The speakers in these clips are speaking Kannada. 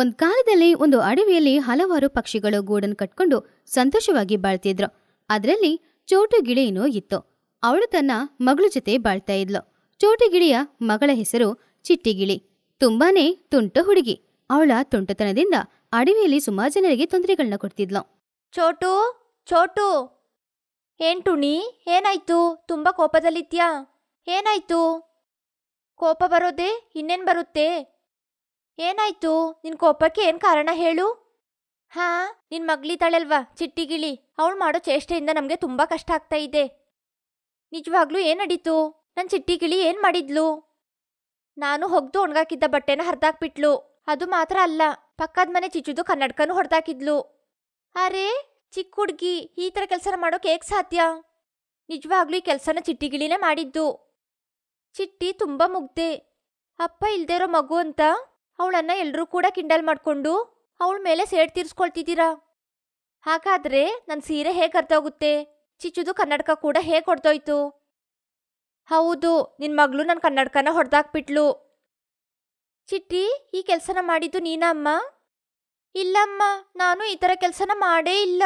ಒಂದ್ ಕಾಲದಲ್ಲಿ ಒಂದು ಅಡವಿಯಲ್ಲಿ ಹಲವಾರು ಪಕ್ಷಿಗಳು ಗೂಡನ್ ಕಟ್ಕೊಂಡು ಸಂತೋಷವಾಗಿ ಬಾಳ್ತಿದ್ರು ಅದರಲ್ಲಿ ಚೋಟು ಗಿಳಿಯನೂ ಇತ್ತು ಅವಳು ತನ್ನ ಮಗಳ ಜೊತೆ ಬಾಳ್ತಾ ಇದ್ಲು ಚೋಟು ಗಿಳಿಯ ಮಗಳ ಹೆಸರು ಚಿಟ್ಟಿಗಿಳಿ ತುಂಬಾನೇ ತುಂಟ ಹುಡುಗಿ ಅವಳ ತುಂಟತನದಿಂದ ಅಡವಿಯಲ್ಲಿ ಸುಮಾರು ಜನರಿಗೆ ತೊಂದರೆಗಳನ್ನ ಕೊಡ್ತಿದ್ಲು ಚೋಟು ಚೋಟು ಏನ್ ಟುಣಿ ಏನಾಯ್ತು ತುಂಬಾ ಕೋಪದಲ್ಲಿದ್ಯಾ ಏನಾಯ್ತು ಕೋಪ ಬರೋದೇ ಇನ್ನೇನ್ ಬರುತ್ತೆ ಏನಾಯ್ತು ನಿನ್ ಕೋಪಕ್ಕೆ ಏನು ಕಾರಣ ಹೇಳು ಹಾ ನಿನ್ ಮಗ್ಳಿತಾಳಲ್ವಾ ಚಿಟ್ಟಿಗಿಳಿ ಅವಳು ಮಾಡೋ ಚೇಷ್ಟೆಯಿಂದ ನಮಗೆ ತುಂಬ ಕಷ್ಟ ಆಗ್ತಾ ಇದೆ ನಿಜವಾಗ್ಲೂ ಏನಡೀತು ನನ್ನ ಚಿಟ್ಟಿಗಿಳಿ ಏನು ಮಾಡಿದ್ಲು ನಾನು ಹೊಗ್ದು ಒಣಗಾಕಿದ್ದ ಬಟ್ಟೆನ ಹರಿದಾಕ್ಬಿಟ್ಲು ಅದು ಮಾತ್ರ ಅಲ್ಲ ಪಕ್ಕದ ಮನೆ ಚಿಚ್ಚುದು ಕನ್ನಡಕನೂ ಹೊಡೆದಾಕಿದ್ಲು ಅರೆ ಚಿಕ್ಕ ಹುಡುಗಿ ಈ ಥರ ಕೆಲಸನ ಮಾಡೋಕೆ ಹೇಗೆ ಸಾಧ್ಯ ನಿಜವಾಗ್ಲೂ ಈ ಕೆಲಸನ ಚಿಟ್ಟಿಗಿಳಿನೇ ಮಾಡಿದ್ದು ಚಿಟ್ಟಿ ತುಂಬ ಮುಗ್ದೆ ಅಪ್ಪ ಇಲ್ದೇರೋ ಮಗು ಅಂತ ಅವಳನ್ನ ಎಲ್ಲರೂ ಕೂಡ ಕಿಂಡಲ್ ಮಾಡಿಕೊಂಡು ಅವಳ ಮೇಲೆ ಸೇಡ್ ತೀರಿಸ್ಕೊಳ್ತಿದ್ದೀರಾ ಹಾಗಾದರೆ ನನ್ನ ಸೀರೆ ಹೇಗೆ ಹೋಗುತ್ತೆ ಚಿಚ್ಚುದು ಕನ್ನಡಕ ಕೂಡ ಹೇಗೆ ಹೊಡೆದೋಯ್ತು ಹೌದು ನಿನ್ನ ಮಗಳು ನನ್ನ ಕನ್ನಡಕನ ಹೊಡೆದಾಕ್ಬಿಟ್ಲು ಚಿಟ್ಟಿ ಈ ಕೆಲಸನ ಮಾಡಿದ್ದು ನೀನಾ ಅಮ್ಮ ಇಲ್ಲಮ್ಮ ನಾನು ಈ ಥರ ಕೆಲಸನ ಮಾಡೇ ಇಲ್ಲ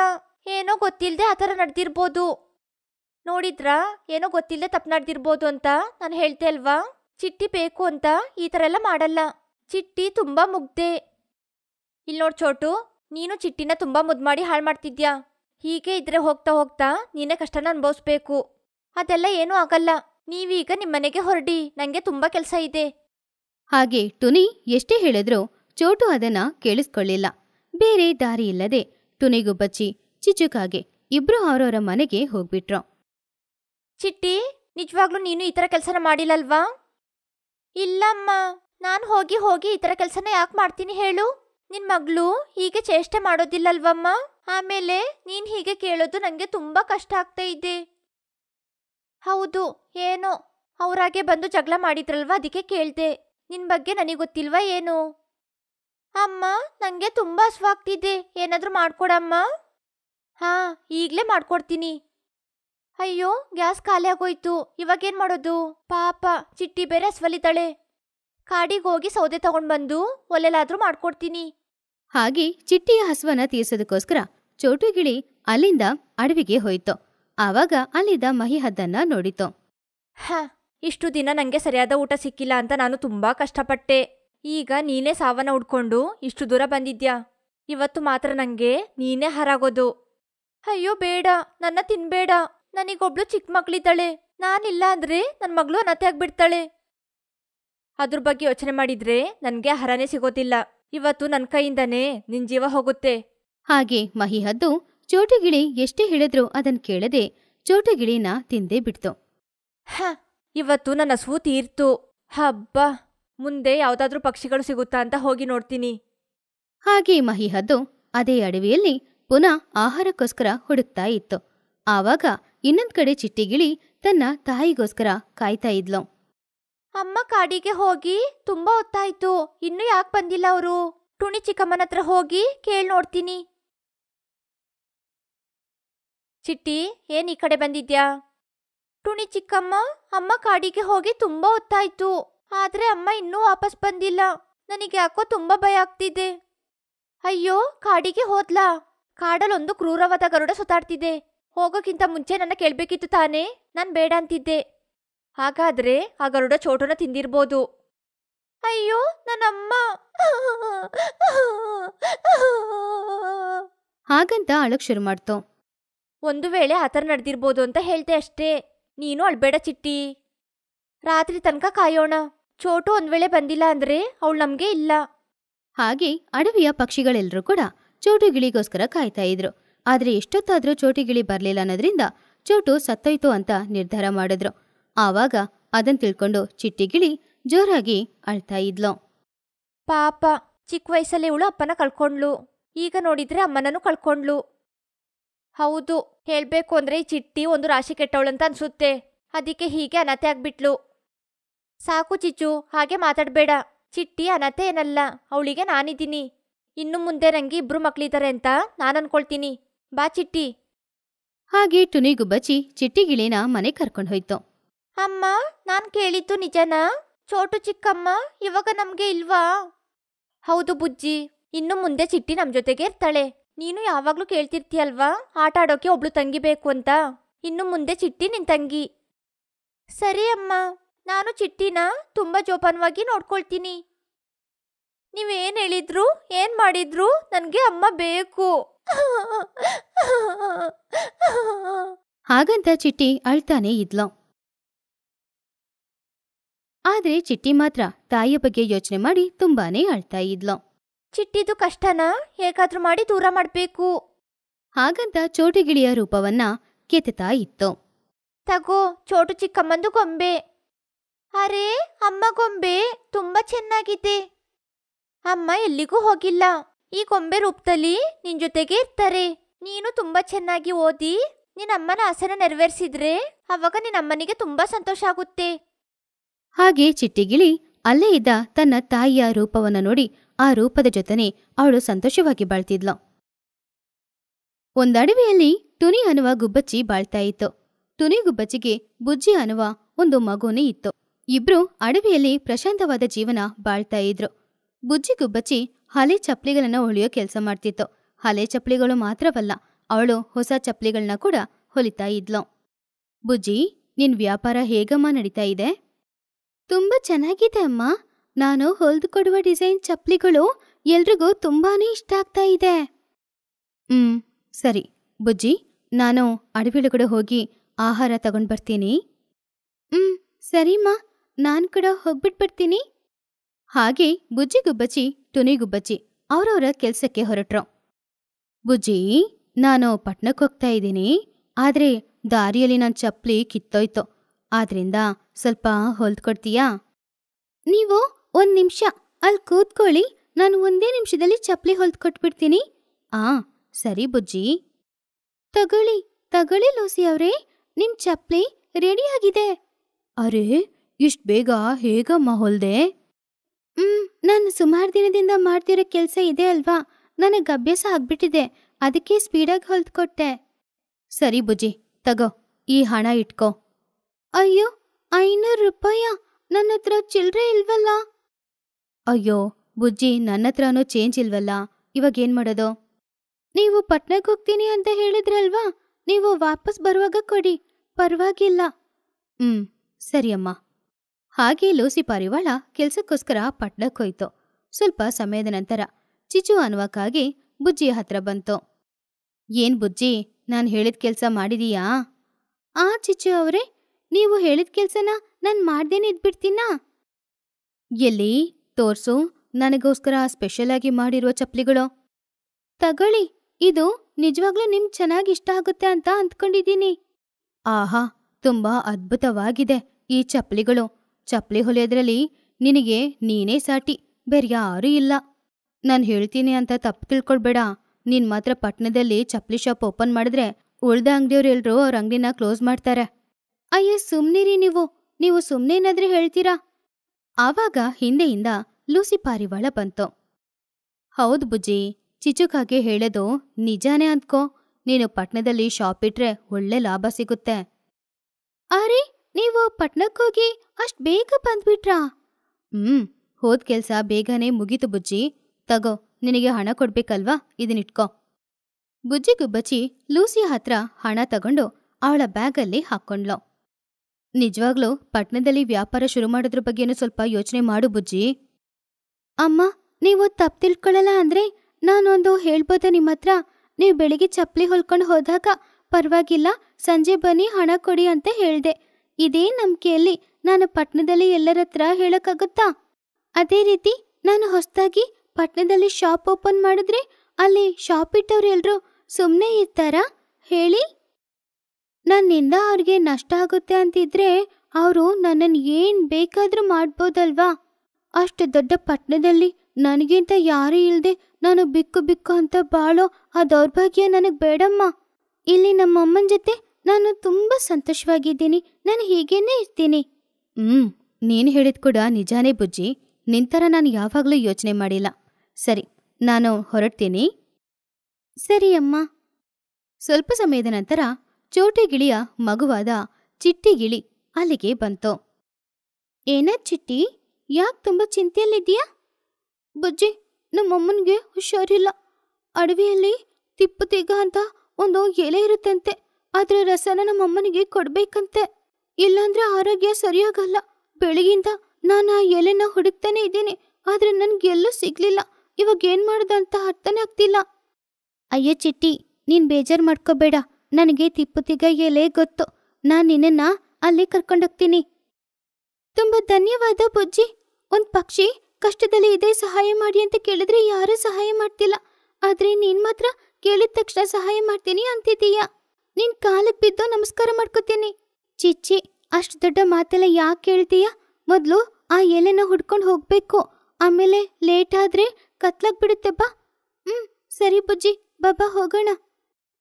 ಏನೋ ಗೊತ್ತಿಲ್ಲದೆ ಆ ಥರ ನಡೆದಿರ್ಬೋದು ನೋಡಿದ್ರಾ ಏನೋ ಗೊತ್ತಿಲ್ಲದೆ ತಪ್ಪು ನಡೆದಿರ್ಬೋದು ಅಂತ ನಾನು ಹೇಳ್ತೆ ಅಲ್ವಾ ಚಿಟ್ಟಿ ಬೇಕು ಅಂತ ಈ ಥರ ಎಲ್ಲ ಮಾಡಲ್ಲ ಚಿಟ್ಟಿ ತುಂಬ ಮುಗ್ದೆ ಇಲ್ಲಿ ನೋಡಿ ಚೋಟು ನೀನು ಚಿಟ್ಟಿನ ತುಂಬ ಮುದ್ದು ಮಾಡಿ ಹಾಳು ಮಾಡ್ತಿದ್ಯಾ ಹೀಗೆ ಇದ್ರೆ ಹೋಗ್ತಾ ಹೋಗ್ತಾ ನೀನೇ ಕಷ್ಟನ ಅನುಭವಿಸ್ಬೇಕು ಅದೆಲ್ಲ ಏನೂ ಆಗಲ್ಲ ನೀವೀಗ ನಿಮ್ಮನೆಗೆ ಹೊರಡಿ ನನಗೆ ತುಂಬಾ ಕೆಲಸ ಇದೆ ಹಾಗೆ ಟುನಿ ಎಷ್ಟೇ ಹೇಳಿದ್ರು ಚೋಟು ಅದನ್ನ ಕೇಳಿಸ್ಕೊಳ್ಳಿಲ್ಲ ಬೇರೆ ದಾರಿ ಇಲ್ಲದೆ ಟುನಿಗೂ ಬಚ್ಚಿ ಚಿಚುಕಾಗೆ ಇಬ್ರು ಅವರವರ ಮನೆಗೆ ಹೋಗ್ಬಿಟ್ರು ಚಿಟ್ಟಿ ನಿಜವಾಗ್ಲೂ ನೀನು ಈ ತರ ಕೆಲಸನ ಮಾಡಿಲ್ಲಲ್ವಾ ಇಲ್ಲಮ್ಮ ನಾನು ಹೋಗಿ ಹೋಗಿ ಈ ಥರ ಕೆಲಸನ ಯಾಕೆ ಮಾಡ್ತೀನಿ ಹೇಳು ನಿನ್ನ ಮಗಳು ಹೀಗೆ ಚೇಷ್ಟೆ ಮಾಡೋದಿಲ್ಲಲ್ವಮ್ಮ ಆಮೇಲೆ ನೀನು ಹೀಗೆ ಕೇಳೋದು ನನಗೆ ತುಂಬ ಕಷ್ಟ ಆಗ್ತಾ ಇದೆ ಹೌದು ಏನೋ ಅವರಾಗೆ ಬಂದು ಜಗಳ ಮಾಡಿದ್ರಲ್ವ ಅದಕ್ಕೆ ಕೇಳ್ದೆ ನಿನ್ನ ಬಗ್ಗೆ ನನಗೆ ಗೊತ್ತಿಲ್ವಾ ಏನು ಅಮ್ಮ ನನಗೆ ತುಂಬ ಹಸುವಾಗ್ತಿದೆ ಏನಾದರೂ ಮಾಡ್ಕೊಡಮ್ಮ ಹಾಂ ಈಗಲೇ ಮಾಡ್ಕೊಡ್ತೀನಿ ಅಯ್ಯೋ ಗ್ಯಾಸ್ ಖಾಲಿ ಆಗೋಯ್ತು ಇವಾಗೇನು ಮಾಡೋದು ಪಾಪ ಚಿಟ್ಟಿ ಬೇರೆ ಅಸ್ವಲಿತಾಳೆ ಕಾಡಿಗೆ ಹೋಗಿ ಸೌದೆ ತಗೊಂಡ್ಬಂದು ಒಲೆಲಾದ್ರೂ ಮಾಡ್ಕೊಡ್ತೀನಿ ಹಾಗೆ ಚಿಟ್ಟಿಯ ಹಸುವನ್ನ ತೀರ್ಸೋದಕ್ಕೋಸ್ಕರ ಚೋಟುಗಿಳಿ ಅಲ್ಲಿಂದ ಅಡವಿಗೆ ಹೋಯ್ತು ಆವಾಗ ಅಲ್ಲಿದ್ದ ಮಹಿಹದ್ದನ್ನ ನೋಡಿತು ಹ ಇಷ್ಟು ದಿನ ನಂಗೆ ಸರಿಯಾದ ಊಟ ಸಿಕ್ಕಿಲ್ಲ ಅಂತ ನಾನು ತುಂಬಾ ಕಷ್ಟಪಟ್ಟೆ ಈಗ ನೀನೇ ಸಾವನ್ನ ಉಡ್ಕೊಂಡು ಇಷ್ಟು ದೂರ ಬಂದಿದ್ಯಾ ಇವತ್ತು ಮಾತ್ರ ನಂಗೆ ನೀನೇ ಹರಾಗೋದು ಅಯ್ಯೋ ಬೇಡ ನನ್ನ ತಿನ್ಬೇಡ ನನಗೊಬ್ಳು ಚಿಕ್ಕ ಮಗಳಿದ್ದಾಳೆ ನಾನಿಲ್ಲ ಅಂದ್ರೆ ನನ್ನ ಮಗಳು ಅನತೆ ಆಗ್ಬಿಡ್ತಾಳೆ ಅದ್ರ ಬಗ್ಗೆ ಯೋಚನೆ ಮಾಡಿದ್ರೆ ನನ್ಗೆ ಹರನೇ ಸಿಗೋದಿಲ್ಲ ಇವತ್ತು ನನ್ನ ಕೈಯಿಂದನೇ ನಿನ್ ಜೀವ ಹೋಗುತ್ತೆ ಹಾಗೆ ಮಹಿಹದ್ದು ಚೋಟಿಗಿಳಿ ಎಷ್ಟೇ ಹೇಳಿದ್ರು ಅದನ್ ಕೇಳದೆ ಚೋಟಿಗಿಳಿನ ತಿಂದೇ ಬಿಡ್ತು ಹ ಇವತ್ತು ನನ್ನ ಸೂ ತೀರ್ತು ಹಬ್ಬ ಮುಂದೆ ಯಾವ್ದಾದ್ರೂ ಪಕ್ಷಿಗಳು ಸಿಗುತ್ತಾ ಅಂತ ಹೋಗಿ ನೋಡ್ತೀನಿ ಹಾಗೆ ಮಹಿಹದ್ದು ಅದೇ ಅಡವಿಯಲ್ಲಿ ಪುನಃ ಆಹಾರಕ್ಕೋಸ್ಕರ ಹುಡುಕ್ತಾ ಇತ್ತು ಆವಾಗ ಇನ್ನೊಂದ್ ಕಡೆ ಚಿಟ್ಟಿಗಿಳಿ ತನ್ನ ತಾಯಿಗೋಸ್ಕರ ಕಾಯ್ತಾ ಇದ್ಲು ಅಮ್ಮ ಕಾಡಿಗೆ ಹೋಗಿ ತುಂಬಾ ಹೊತ್ತಾಯ್ತು ಇನ್ನು ಯಾಕೆ ಬಂದಿಲ್ಲ ಅವರು ಟುಣಿ ಚಿಕ್ಕಮ್ಮನ ಹತ್ರ ಹೋಗಿ ಕೇಳಿ ನೋಡ್ತೀನಿ ಚಿಟ್ಟಿ ಏನ್ ಈ ಕಡೆ ಬಂದಿದ್ಯಾ ಟುಣಿ ಚಿಕ್ಕಮ್ಮ ಅಮ್ಮ ಕಾಡಿಗೆ ಹೋಗಿ ತುಂಬಾ ಹೊತ್ತಾಯ್ತು ಆದ್ರೆ ಅಮ್ಮ ಇನ್ನೂ ವಾಪಸ್ ಬಂದಿಲ್ಲ ನನಗೆ ಯಾಕೋ ತುಂಬಾ ಭಯ ಆಗ್ತಿದೆ ಅಯ್ಯೋ ಕಾಡಿಗೆ ಹೋದ್ಲಾ ಕಾಡಲ್ಲೊಂದು ಕ್ರೂರವಾದ ಗರುಡ ಸುತ್ತಾಡ್ತಿದೆ ಹೋಗೋಕ್ಕಿಂತ ಮುಂಚೆ ನನ್ನ ಕೇಳ್ಬೇಕಿತ್ತು ತಾನೇ ನಾನ್ ಬೇಡ ಅಂತಿದ್ದೆ ಹಾಗಾದ್ರೆ ಆ ಗರುಡ ಚೋಟನ ತಿಂದಿರ್ಬೋದು ಅಯ್ಯೋ ನನ್ನಮ್ಮ ಹಾಗಂತ ಅಳಕ್ ಶುರು ಮಾಡ್ತು ಒಂದು ವೇಳೆ ಆತರ ಥರ ನಡೆದಿರ್ಬೋದು ಅಂತ ಹೇಳ್ತೆ ಅಷ್ಟೇ ನೀನು ಅಳ್ಬೇಡ ಚಿಟ್ಟಿ ರಾತ್ರಿ ತನಕ ಕಾಯೋಣ ಚೋಟು ಒಂದ್ ವೇಳೆ ಬಂದಿಲ್ಲ ಅಂದ್ರೆ ಅವಳು ನಮ್ಗೆ ಇಲ್ಲ ಹಾಗೆ ಅಡವಿಯ ಪಕ್ಷಿಗಳೆಲ್ಲರೂ ಕೂಡ ಚೋಟು ಗಿಳಿಗೋಸ್ಕರ ಕಾಯ್ತಾ ಇದ್ರು ಆದ್ರೆ ಎಷ್ಟೊತ್ತಾದ್ರೂ ಗಿಳಿ ಬರ್ಲಿಲ್ಲ ಅನ್ನೋದ್ರಿಂದ ಚೋಟು ಸತ್ತೋಯ್ತು ಅಂತ ನಿರ್ಧಾರ ಮಾಡಿದ್ರು ಆವಾಗ ಅದನ್ ತಿಳ್ಕೊಂಡು ಚಿಟ್ಟಿಗಿಳಿ ಜೋರಾಗಿ ಅಳ್ತಾ ಇದ್ಲು ಪಾಪ ಚಿಕ್ಕ ವಯಸ್ಸಲ್ಲಿ ಇವಳು ಅಪ್ಪನ ಕಳ್ಕೊಂಡ್ಲು ಈಗ ನೋಡಿದ್ರೆ ಅಮ್ಮನನ್ನು ಕಳ್ಕೊಂಡ್ಲು ಹೌದು ಹೇಳ್ಬೇಕು ಅಂದ್ರೆ ಈ ಚಿಟ್ಟಿ ಒಂದು ರಾಶಿ ಕೆಟ್ಟವಳಂತ ಅನ್ಸುತ್ತೆ ಅದಕ್ಕೆ ಹೀಗೆ ಅನಾಥೆ ಆಗ್ಬಿಟ್ಲು ಸಾಕು ಚಿಚ್ಚು ಹಾಗೆ ಮಾತಾಡ್ಬೇಡ ಚಿಟ್ಟಿ ಅನಾಥೆ ಏನಲ್ಲ ಅವಳಿಗೆ ನಾನಿದ್ದೀನಿ ಇನ್ನು ಮುಂದೆ ನಂಗೆ ಇಬ್ರು ಮಕ್ಳಿದಾರೆ ಅಂತ ನಾನು ಅನ್ಕೊಳ್ತೀನಿ ಬಾ ಚಿಟ್ಟಿ ಹಾಗೆ ಟುನಿಗು ಬಚ್ಚಿ ಚಿಟ್ಟಿಗಿಳಿನ ಮನೆ ಕರ್ಕೊಂಡು ಹೋಯ್ತು ಅಮ್ಮ ನಾನು ಕೇಳಿದ್ದು ನಿಜನಾ ಚೋಟು ಚಿಕ್ಕಮ್ಮ ಇವಾಗ ನಮಗೆ ಇಲ್ವಾ ಹೌದು ಬುಜ್ಜಿ ಇನ್ನು ಮುಂದೆ ಚಿಟ್ಟಿ ನಮ್ಮ ಜೊತೆಗೆ ಇರ್ತಾಳೆ ನೀನು ಯಾವಾಗಲೂ ಕೇಳ್ತಿರ್ತೀಯಲ್ವಾ ಆಟ ಆಡೋಕೆ ಒಬ್ಳು ತಂಗಿ ಬೇಕು ಅಂತ ಇನ್ನು ಮುಂದೆ ಚಿಟ್ಟಿ ನಿನ್ ತಂಗಿ ಸರಿ ಅಮ್ಮ ನಾನು ಚಿಟ್ಟಿನ ತುಂಬಾ ಜೋಪಾನವಾಗಿ ನೋಡ್ಕೊಳ್ತೀನಿ ನೀವೇನ್ ಹೇಳಿದ್ರು ಏನು ಮಾಡಿದ್ರು ನನಗೆ ಅಮ್ಮ ಬೇಕು ಹಾಗಂತ ಚಿಟ್ಟಿ ಅಳ್ತಾನೆ ಇದ್ಲು ಆದರೆ ಚಿಟ್ಟಿ ಮಾತ್ರ ತಾಯಿಯ ಬಗ್ಗೆ ಯೋಚನೆ ಮಾಡಿ ತುಂಬಾನೇ ಅಳ್ತಾ ಇದ್ಲು ಚಿಟ್ಟಿದು ಕಷ್ಟನ ಹೇಗಾದ್ರೂ ಮಾಡಿ ದೂರ ಮಾಡಬೇಕು ಹಾಗಂತ ಚೋಟುಗಿಳಿಯ ರೂಪವನ್ನ ಕೆತ್ತತಾ ಇತ್ತು ತಗೋ ಚೋಟು ಚಿಕ್ಕಮ್ಮಂದು ಗೊಂಬೆ ಅರೆ ಅಮ್ಮ ಗೊಂಬೆ ತುಂಬಾ ಚೆನ್ನಾಗಿದೆ ಅಮ್ಮ ಎಲ್ಲಿಗೂ ಹೋಗಿಲ್ಲ ಈ ಗೊಂಬೆ ರೂಪದಲ್ಲಿ ನಿನ್ ಜೊತೆಗೆ ಇರ್ತಾರೆ ನೀನು ತುಂಬಾ ಚೆನ್ನಾಗಿ ಓದಿ ನಿನ್ನಮ್ಮನ ಆಸನ ನೆರವೇರಿಸಿದ್ರೆ ಅವಾಗ ನಿನ್ನಮ್ಮನಿಗೆ ತುಂಬಾ ಸಂತೋಷ ಆಗುತ್ತೆ ಹಾಗೆ ಚಿಟ್ಟಿಗಿಳಿ ಅಲ್ಲೇ ಇದ್ದ ತನ್ನ ತಾಯಿಯ ರೂಪವನ್ನು ನೋಡಿ ಆ ರೂಪದ ಜೊತೆನೆ ಅವಳು ಸಂತೋಷವಾಗಿ ಬಾಳ್ತಿದ್ಲು ಒಂದಡವಿಯಲ್ಲಿ ತುನಿ ಅನ್ನುವ ಗುಬ್ಬಚ್ಚಿ ಬಾಳ್ತಾ ಇತ್ತು ತುನಿ ಗುಬ್ಬಚ್ಚಿಗೆ ಬುಜ್ಜಿ ಅನ್ನುವ ಒಂದು ಮಗುನೇ ಇತ್ತು ಇಬ್ರು ಅಡವಿಯಲ್ಲಿ ಪ್ರಶಾಂತವಾದ ಜೀವನ ಬಾಳ್ತಾ ಇದ್ರು ಬುಜ್ಜಿ ಗುಬ್ಬಚ್ಚಿ ಹಳೆ ಚಪ್ಪಲಿಗಳನ್ನ ಹೊಲಿಯೋ ಕೆಲಸ ಮಾಡ್ತಿತ್ತು ಹಳೆ ಚಪ್ಪಲಿಗಳು ಮಾತ್ರವಲ್ಲ ಅವಳು ಹೊಸ ಚಪ್ಪಲಿಗಳನ್ನ ಕೂಡ ಹೊಲಿತಾ ಇದ್ಲು ಬುಜ್ಜಿ ನಿನ್ ವ್ಯಾಪಾರ ಹೇಗಮ್ಮ ನಡೀತಾ ಇದೆ ತುಂಬ ಚೆನ್ನಾಗಿದೆ ಅಮ್ಮ ನಾನು ಹೊಲ್ದು ಕೊಡುವ ಡಿಸೈನ್ ಚಪ್ಪಲಿಗಳು ಎಲ್ರಿಗೂ ತುಂಬಾನೇ ಇಷ್ಟ ಆಗ್ತಾ ಇದೆ ಹ್ಮ್ ಸರಿ ಬುಜ್ಜಿ ನಾನು ಅಡವಿಳಗಡೆ ಹೋಗಿ ಆಹಾರ ತಗೊಂಡು ಬರ್ತೀನಿ ಹ್ಞೂ ಸರಿಮ್ಮ ನಾನು ಕೂಡ ಹೋಗ್ಬಿಟ್ಟು ಬರ್ತೀನಿ ಹಾಗೆ ಬುಜ್ಜಿಗುಬ್ಬಚ್ಚಿ ಗುಬ್ಬಚ್ಚಿ ಅವರವರ ಕೆಲಸಕ್ಕೆ ಹೊರಟ್ರು ಬುಜ್ಜಿ ನಾನು ಪಟ್ನಕ್ಕೆ ಹೋಗ್ತಾ ಇದ್ದೀನಿ ಆದರೆ ದಾರಿಯಲ್ಲಿ ನನ್ನ ಚಪ್ಪಲಿ ಕಿತ್ತೋಯ್ತು ಆದ್ರಿಂದ ಸ್ವಲ್ಪ ಹೊಲ್ತ್ಕೊಡ್ತೀಯಾ ನೀವು ಒಂದ್ ನಿಮಿಷ ಅಲ್ಲಿ ಕೂತ್ಕೊಳ್ಳಿ ನಾನು ಒಂದೇ ನಿಮಿಷದಲ್ಲಿ ಚಪ್ಪಲಿ ಕೊಟ್ಬಿಡ್ತೀನಿ ಆ ಸರಿ ಬುಜ್ಜಿ ತಗೊಳ್ಳಿ ತಗೊಳ್ಳಿ ಲೂಸಿ ಅವರೇ ನಿಮ್ ಚಪ್ಪಲಿ ಆಗಿದೆ ಅರೆ ಇಷ್ಟ್ ಬೇಗ ಹೇಗಮ್ಮ ಹೊಲ್ದೆ ಹ್ಮ್ ನಾನು ಸುಮಾರು ದಿನದಿಂದ ಮಾಡ್ತಿರೋ ಕೆಲಸ ಇದೆ ಅಲ್ವಾ ನನಗೆ ಅಭ್ಯಾಸ ಆಗ್ಬಿಟ್ಟಿದೆ ಅದಕ್ಕೆ ಸ್ಪೀಡಾಗಿ ಹೊಲ್ತ್ಕೊಟ್ಟೆ ಸರಿ ಬುಜ್ಜಿ ತಗೋ ಈ ಹಣ ಇಟ್ಕೋ ಅಯ್ಯೋ ಐನೂರು ರೂಪಾಯ ನನ್ನ ಹತ್ರ ಚಿಲ್ಲರೆ ಇಲ್ವಲ್ಲ ಅಯ್ಯೋ ಬುಜ್ಜಿ ನನ್ನ ಹತ್ರನೂ ಚೇಂಜ್ ಇಲ್ವಲ್ಲ ಇವಾಗ ಏನು ಮಾಡೋದು ನೀವು ಪಟ್ನಕ್ಕೆ ಹೋಗ್ತೀನಿ ಅಂತ ಹೇಳಿದ್ರಲ್ವಾ ನೀವು ವಾಪಸ್ ಬರುವಾಗ ಕೊಡಿ ಪರವಾಗಿಲ್ಲ ಹ್ಮ್ ಸರಿಯಮ್ಮ ಹಾಗೆ ಲೂಸಿ ಪಾರಿವಾಳ ಕೆಲ್ಸಕ್ಕೋಸ್ಕರ ಪಟ್ನಕ್ಕೆ ಹೋಯ್ತು ಸ್ವಲ್ಪ ಸಮಯದ ನಂತರ ಚಿಚು ಅನ್ವಕ್ಕಾಗಿ ಬುಜ್ಜಿಯ ಹತ್ರ ಬಂತು ಏನ್ ಬುಜ್ಜಿ ನಾನು ಹೇಳಿದ ಕೆಲಸ ಮಾಡಿದೀಯಾ ಆ ಚಿಚು ಅವರೇ ನೀವು ಹೇಳಿದ ಕೆಲ್ಸನ ನಾನು ಮಾಡ್ದೇನೆ ಇದ್ಬಿಡ್ತೀನ ಎಲ್ಲಿ ತೋರ್ಸು ನನಗೋಸ್ಕರ ಸ್ಪೆಷಲ್ ಆಗಿ ಮಾಡಿರುವ ಚಪ್ಲಿಗಳು ತಗೊಳ್ಳಿ ಇದು ನಿಜವಾಗ್ಲೂ ನಿಮ್ಗೆ ಚೆನ್ನಾಗಿ ಇಷ್ಟ ಆಗುತ್ತೆ ಅಂತ ಅಂದ್ಕೊಂಡಿದ್ದೀನಿ ಆಹಾ ತುಂಬಾ ಅದ್ಭುತವಾಗಿದೆ ಈ ಚಪ್ಪಲಿಗಳು ಚಪ್ಪಲಿ ಹೊಲಿಯೋದ್ರಲ್ಲಿ ನಿನಗೆ ನೀನೇ ಸಾಟಿ ಬೇರ್ಯಾರೂ ಇಲ್ಲ ನಾನು ಹೇಳ್ತೀನಿ ಅಂತ ತಪ್ಪು ತಿಳ್ಕೊಳ್ಬೇಡ ನೀನ್ ಮಾತ್ರ ಪಟ್ಟಣದಲ್ಲಿ ಚಪ್ಲಿ ಶಾಪ್ ಓಪನ್ ಮಾಡಿದ್ರೆ ಉಳ್ದ ಅಂಗಡಿಯವರೆಲ್ಲರೂ ಅವ್ರ ಅಂಗಡಿನ ಕ್ಲೋಸ್ ಮಾಡ್ತಾರೆ ಅಯ್ಯೋ ಸುಮ್ನಿರಿ ನೀವು ನೀವು ಸುಮ್ನೇನಾದ್ರೆ ಹೇಳ್ತೀರಾ ಆವಾಗ ಹಿಂದೆಯಿಂದ ಲೂಸಿ ಪಾರಿವಾಳ ಬಂತು ಹೌದ್ ಬುಜ್ಜಿ ಚಿಚುಕಾಗೆ ಹೇಳೋದು ನಿಜಾನೇ ಅಂದ್ಕೋ ನೀನು ಪಟ್ನದಲ್ಲಿ ಶಾಪ್ ಇಟ್ರೆ ಒಳ್ಳೆ ಲಾಭ ಸಿಗುತ್ತೆ ಅರೆ ನೀವು ಪಟ್ನಕ್ಕೋಗಿ ಅಷ್ಟ್ ಬೇಗ ಬಂದ್ಬಿಟ್ರಾ ಹ್ಮ್ ಹೋದ್ ಕೆಲ್ಸ ಬೇಗನೆ ಮುಗೀತು ಬುಜ್ಜಿ ತಗೋ ನಿನಗೆ ಹಣ ಕೊಡ್ಬೇಕಲ್ವಾ ಇದನ್ನಿಟ್ಕೋ ಬುಜ್ಜಿ ಬಚ್ಚಿ ಲೂಸಿ ಹತ್ರ ಹಣ ತಗೊಂಡು ಅವಳ ಬ್ಯಾಗಲ್ಲಿ ಹಾಕೊಂಡ್ಲು ನಿಜವಾಗ್ಲೂ ಪಟ್ಟಣದಲ್ಲಿ ವ್ಯಾಪಾರ ಶುರು ಮಾಡೋದ್ರ ಬಗ್ಗೆನೂ ಸ್ವಲ್ಪ ಯೋಚನೆ ಮಾಡು ಬುಜ್ಜಿ ಅಮ್ಮ ನೀವು ತಪ್ಪು ತಿಳ್ಕೊಳ್ಳಲ್ಲ ಅಂದ್ರೆ ನಾನೊಂದು ಹೇಳ್ಬೋದ ನಿಮ್ಮ ಹತ್ರ ನೀವು ಬೆಳಿಗ್ಗೆ ಚಪ್ಪಲಿ ಹೊಲ್ಕೊಂಡು ಹೋದಾಗ ಪರವಾಗಿಲ್ಲ ಸಂಜೆ ಬನ್ನಿ ಹಣ ಕೊಡಿ ಅಂತ ಹೇಳ್ದೆ ಇದೇ ನಂಬಿಕೆಯಲ್ಲಿ ನಾನು ಪಟ್ಟಣದಲ್ಲಿ ಎಲ್ಲರ ಹತ್ರ ಅದೇ ರೀತಿ ನಾನು ಹೊಸದಾಗಿ ಪಟ್ಟಣದಲ್ಲಿ ಶಾಪ್ ಓಪನ್ ಮಾಡಿದ್ರೆ ಅಲ್ಲಿ ಶಾಪ್ ಇಟ್ಟವ್ರು ಸುಮ್ಮನೆ ಇರ್ತಾರಾ ಹೇಳಿ ನನ್ನಿಂದ ಅವ್ರಿಗೆ ನಷ್ಟ ಆಗುತ್ತೆ ಅಂತಿದ್ರೆ ಅವರು ನನ್ನನ್ನು ಏನು ಬೇಕಾದರೂ ಮಾಡ್ಬೋದಲ್ವಾ ಅಷ್ಟು ದೊಡ್ಡ ಪಟ್ಟಣದಲ್ಲಿ ನನಗಿಂತ ಯಾರೂ ಇಲ್ಲದೆ ನಾನು ಬಿಕ್ಕು ಬಿಕ್ಕು ಅಂತ ಬಾಳೋ ಆ ದೌರ್ಭಾಗ್ಯ ನನಗೆ ಬೇಡಮ್ಮ ಇಲ್ಲಿ ನಮ್ಮಮ್ಮನ ಜೊತೆ ನಾನು ತುಂಬ ಸಂತೋಷವಾಗಿದ್ದೀನಿ ನಾನು ಹೀಗೇನೆ ಇರ್ತೀನಿ ಹ್ಞೂ ನೀನು ಹೇಳಿದ ಕೂಡ ನಿಜಾನೇ ಬುಜ್ಜಿ ನಿಂತರ ನಾನು ಯಾವಾಗಲೂ ಯೋಚನೆ ಮಾಡಿಲ್ಲ ಸರಿ ನಾನು ಹೊರಡ್ತೀನಿ ಸರಿ ಅಮ್ಮ ಸ್ವಲ್ಪ ಸಮಯದ ನಂತರ ಚೋಟೆಗಿಳಿಯ ಮಗುವಾದ ಚಿಟ್ಟಿಗಿಳಿ ಅಲ್ಲಿಗೆ ಬಂತು ಏನ ಚಿಟ್ಟಿ ಯಾಕೆ ತುಂಬ ಚಿಂತೆಯಲ್ಲಿದ್ದೀಯಾ ಬಜ್ಜಿ ನಮ್ಮಮ್ಮನಿಗೆ ಹುಷಾರಿಲ್ಲ ಅಡವಿಯಲ್ಲಿ ತೆಗ ಅಂತ ಒಂದು ಎಲೆ ಇರುತ್ತಂತೆ ಅದರ ರಸನ ನಮ್ಮಮ್ಮನಿಗೆ ಕೊಡ್ಬೇಕಂತೆ ಇಲ್ಲಾಂದ್ರೆ ಆರೋಗ್ಯ ಸರಿಯಾಗಲ್ಲ ಬೆಳಗಿಂದ ನಾನು ಆ ಎಲೆನ ಹುಡುಕ್ತಾನೆ ಇದ್ದೀನಿ ನನ್ಗೆ ನನ್ಗೆಲ್ಲೂ ಸಿಗ್ಲಿಲ್ಲ ಇವಾಗ ಏನ್ ಮಾಡುದಂತ ಅರ್ಥನೇ ಆಗ್ತಿಲ್ಲ ಅಯ್ಯ ಚಿಟ್ಟಿ ನೀನ್ ಬೇಜಾರ್ ಮಾಡ್ಕೋಬೇಡ ನನಗೆ ತಿಪ್ಪುತಿಗ ಎಲೆ ಗೊತ್ತು ನಾನು ನಿನ್ನನ್ನ ಅಲ್ಲಿ ಕರ್ಕೊಂಡೋಗ್ತೀನಿ ತುಂಬ ಧನ್ಯವಾದ ಬುಜ್ಜಿ ಒಂದು ಪಕ್ಷಿ ಕಷ್ಟದಲ್ಲಿ ಇದೇ ಸಹಾಯ ಮಾಡಿ ಅಂತ ಕೇಳಿದ್ರೆ ಯಾರೂ ಸಹಾಯ ಮಾಡ್ತಿಲ್ಲ ಆದ್ರೆ ನೀನ್ ಮಾತ್ರ ಕೇಳಿದ ತಕ್ಷಣ ಸಹಾಯ ಮಾಡ್ತೀನಿ ಅಂತಿದ್ದೀಯಾ ನಿನ್ ಕಾಲಕ್ಕೆ ಬಿದ್ದು ನಮಸ್ಕಾರ ಮಾಡ್ಕೋತೀನಿ ಚಿಚ್ಚಿ ಅಷ್ಟು ದೊಡ್ಡ ಮಾತೆಲ್ಲ ಯಾಕೆ ಕೇಳ್ತೀಯ ಮೊದಲು ಆ ಎಲೆನ ಹುಡ್ಕೊಂಡು ಹೋಗ್ಬೇಕು ಆಮೇಲೆ ಲೇಟ್ ಆದರೆ ಬಿಡುತ್ತೆ ಬಾ ಹ್ಮ್ ಸರಿ ಬುಜ್ಜಿ ಬಾಬಾ ಹೋಗೋಣ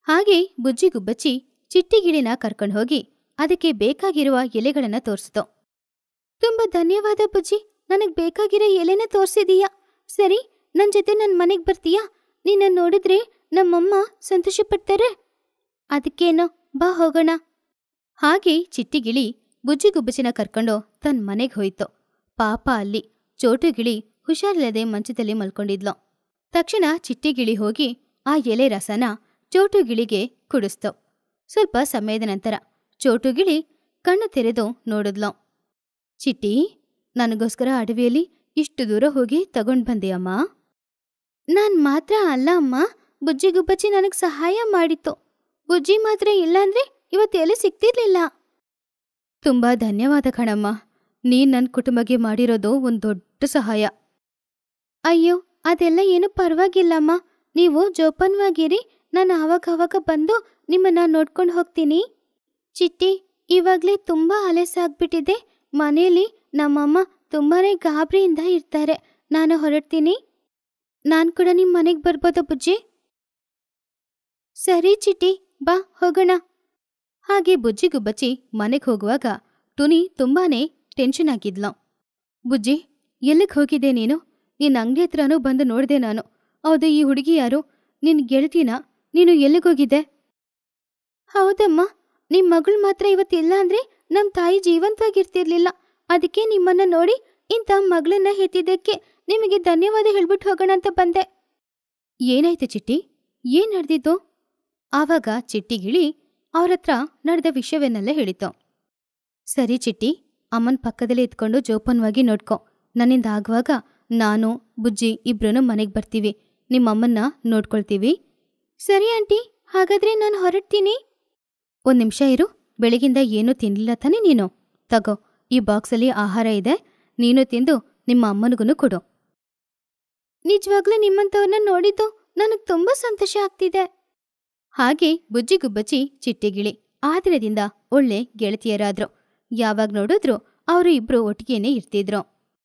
ಹಾಗೆ ಬುಜ್ಜಿಗುಬ್ಬಚ್ಚಿ ಚಿಟ್ಟಿಗಿಳಿನ ಕರ್ಕೊಂಡು ಹೋಗಿ ಅದಕ್ಕೆ ಬೇಕಾಗಿರುವ ಎಲೆಗಳನ್ನ ತೋರಿಸಿತು ತುಂಬಾ ಧನ್ಯವಾದ ಬುಜ್ಜಿ ನನಗ್ ಬೇಕಾಗಿರೋ ಎಲೆನ ತೋರ್ಸಿದೀಯ ಸರಿ ನನ್ನ ಜೊತೆ ನನ್ನ ಮನೆಗ್ ಬರ್ತೀಯಾ ನಿನ್ನ ನೋಡಿದ್ರೆ ನಮ್ಮಮ್ಮ ಸಂತೋಷ ಪಡ್ತಾರೆ ಅದಕ್ಕೇನು ಬಾ ಹೋಗೋಣ ಹಾಗೆ ಚಿಟ್ಟಿಗಿಳಿ ಬುಜ್ಜಿಗುಬ್ಬಚ್ಚಿನ ಕರ್ಕೊಂಡು ತನ್ನ ಮನೆಗೆ ಹೋಯ್ತು ಪಾಪ ಅಲ್ಲಿ ಚೋಟುಗಿಳಿ ಹುಷಾರಿಲ್ಲದೆ ಮಂಚದಲ್ಲಿ ಮಲ್ಕೊಂಡಿದ್ಲು ತಕ್ಷಣ ಚಿಟ್ಟಿಗಿಳಿ ಹೋಗಿ ಆ ಎಲೆ ರಸನ ಚೋಟುಗಿಳಿಗೆ ಕುಡಿಸ್ತು ಸ್ವಲ್ಪ ಸಮಯದ ನಂತರ ಚೋಟುಗಿಳಿ ಕಣ್ಣು ತೆರೆದು ನೋಡಿದ್ಲು ಚಿಟ್ಟಿ ನನಗೋಸ್ಕರ ಅಡವಿಯಲ್ಲಿ ಇಷ್ಟು ದೂರ ಹೋಗಿ ತಗೊಂಡು ಅಮ್ಮ ನಾನು ಮಾತ್ರ ಅಲ್ಲ ಅಮ್ಮ ಬುಜ್ಜಿ ನನಗೆ ಸಹಾಯ ಮಾಡಿತ್ತು ಬುಜ್ಜಿ ಮಾತ್ರ ಇಲ್ಲಾಂದ್ರೆ ಇವತ್ತು ಎಲ್ಲಿ ಸಿಗ್ತಿರ್ಲಿಲ್ಲ ತುಂಬಾ ಧನ್ಯವಾದ ಕಣಮ್ಮ ನೀ ನನ್ನ ಕುಟುಂಬಕ್ಕೆ ಮಾಡಿರೋದು ಒಂದು ದೊಡ್ಡ ಸಹಾಯ ಅಯ್ಯೋ ಅದೆಲ್ಲ ಏನು ಪರವಾಗಿಲ್ಲಮ್ಮ ನೀವು ಜೋಪಾನವಾಗಿರಿ ನಾನು ಅವಾಗ ಬಂದು ನಿಮ್ಮನ್ನ ನೋಡ್ಕೊಂಡು ಹೋಗ್ತೀನಿ ಚಿಟ್ಟಿ ಇವಾಗಲೇ ತುಂಬ ಅಲೆಸಾಗ್ಬಿಟ್ಟಿದೆ ಮನೆಯಲ್ಲಿ ನಮ್ಮಮ್ಮ ತುಂಬಾ ಗಾಬರಿಯಿಂದ ಇರ್ತಾರೆ ನಾನು ಹೊರಡ್ತೀನಿ ನಾನು ಕೂಡ ನಿಮ್ಮ ಮನೆಗೆ ಬರ್ಬೋದ ಬುಜ್ಜಿ ಸರಿ ಚಿಟ್ಟಿ ಬಾ ಹೋಗೋಣ ಹಾಗೆ ಬಚ್ಚಿ ಮನೆಗೆ ಹೋಗುವಾಗ ಟುನಿ ತುಂಬಾನೇ ಟೆನ್ಷನ್ ಆಗಿದ್ಲು ಬುಜ್ಜಿ ಎಲ್ಲಿಗೆ ಹೋಗಿದ್ದೆ ನೀನು ನಿನ್ನ ಅಂಗಡಿ ಹತ್ರನೂ ಬಂದು ನೋಡಿದೆ ನಾನು ಹೌದು ಈ ಹುಡುಗಿ ಯಾರು ನಿನ್ನ ಗೆಳತಿನ ನೀನು ಎಲ್ಲಿಗೋಗಿದ್ದೆ ಹೌದಮ್ಮ ನಿಮ್ಮ ಮಗಳು ಮಾತ್ರ ಇವತ್ತಿಲ್ಲ ಅಂದ್ರೆ ನಮ್ಮ ತಾಯಿ ಜೀವಂತವಾಗಿರ್ತಿರ್ಲಿಲ್ಲ ಅದಕ್ಕೆ ನಿಮ್ಮನ್ನ ನೋಡಿ ಇಂಥ ಮಗಳನ್ನ ಹೆತ್ತಿದ್ದಕ್ಕೆ ನಿಮಗೆ ಧನ್ಯವಾದ ಹೇಳ್ಬಿಟ್ಟು ಹೋಗೋಣ ಅಂತ ಬಂದೆ ಏನಾಯ್ತು ಚಿಟ್ಟಿ ಏನ್ ನಡೆದಿದ್ದು ಆವಾಗ ಚಿಟ್ಟಿಗಿಳಿ ಅವ್ರ ಹತ್ರ ನಡೆದ ವಿಷಯವನ್ನೆಲ್ಲ ಹೇಳಿತು ಸರಿ ಚಿಟ್ಟಿ ಅಮ್ಮನ ಪಕ್ಕದಲ್ಲೇ ಇದ್ಕೊಂಡು ಜೋಪಾನವಾಗಿ ನೋಡ್ಕೊ ನನ್ನಿಂದ ಆಗುವಾಗ ನಾನು ಬುಜ್ಜಿ ಇಬ್ರು ಮನೆಗೆ ಬರ್ತೀವಿ ನಿಮ್ಮಮ್ಮನ್ನ ನೋಡ್ಕೊಳ್ತೀವಿ ಸರಿ ಆಂಟಿ ಹಾಗಾದ್ರೆ ನಾನು ಹೊರಡ್ತೀನಿ ಒಂದು ನಿಮಿಷ ಇರು ಬೆಳಗಿಂದ ಏನೂ ತಿನ್ಲಿಲ್ಲ ತಾನೆ ನೀನು ತಗೋ ಈ ಬಾಕ್ಸಲ್ಲಿ ಆಹಾರ ಇದೆ ನೀನು ತಿಂದು ನಿಮ್ಮ ಅಮ್ಮನಿಗೂ ಕೊಡು ನಿಜವಾಗ್ಲೂ ನಿಮ್ಮಂಥವ್ರನ್ನ ನೋಡಿದ್ದು ನನಗೆ ತುಂಬಾ ಸಂತೋಷ ಆಗ್ತಿದೆ ಹಾಗೆ ಬುಜ್ಜಿಗುಬ್ಬಚ್ಚಿ ಚಿಟ್ಟಿಗಿಳಿ ಆ ದಿನದಿಂದ ಒಳ್ಳೆ ಗೆಳತಿಯರಾದ್ರು ಯಾವಾಗ ನೋಡಿದ್ರು ಅವರು ಇಬ್ರು ಒಟ್ಟಿಗೆನೇ ಇರ್ತಿದ್ರು